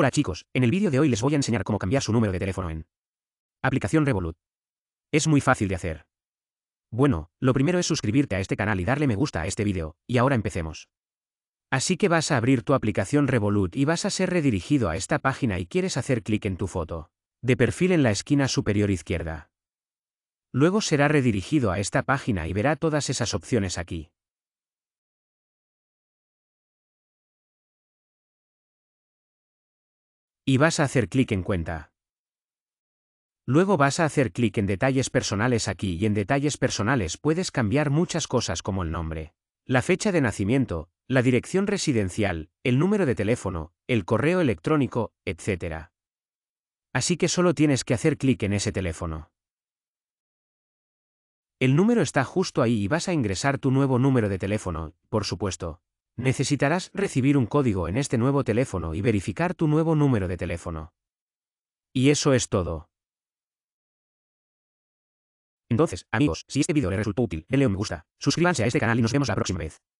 Hola chicos, en el vídeo de hoy les voy a enseñar cómo cambiar su número de teléfono en aplicación Revolut. Es muy fácil de hacer. Bueno, lo primero es suscribirte a este canal y darle me gusta a este vídeo, y ahora empecemos. Así que vas a abrir tu aplicación Revolut y vas a ser redirigido a esta página y quieres hacer clic en tu foto. De perfil en la esquina superior izquierda. Luego será redirigido a esta página y verá todas esas opciones aquí. Y vas a hacer clic en cuenta. Luego vas a hacer clic en detalles personales aquí y en detalles personales puedes cambiar muchas cosas como el nombre, la fecha de nacimiento, la dirección residencial, el número de teléfono, el correo electrónico, etc. Así que solo tienes que hacer clic en ese teléfono. El número está justo ahí y vas a ingresar tu nuevo número de teléfono, por supuesto. Necesitarás recibir un código en este nuevo teléfono y verificar tu nuevo número de teléfono. Y eso es todo. Entonces, amigos, si este vídeo le resultó útil, denle un me gusta, suscríbanse a este canal y nos vemos la próxima vez.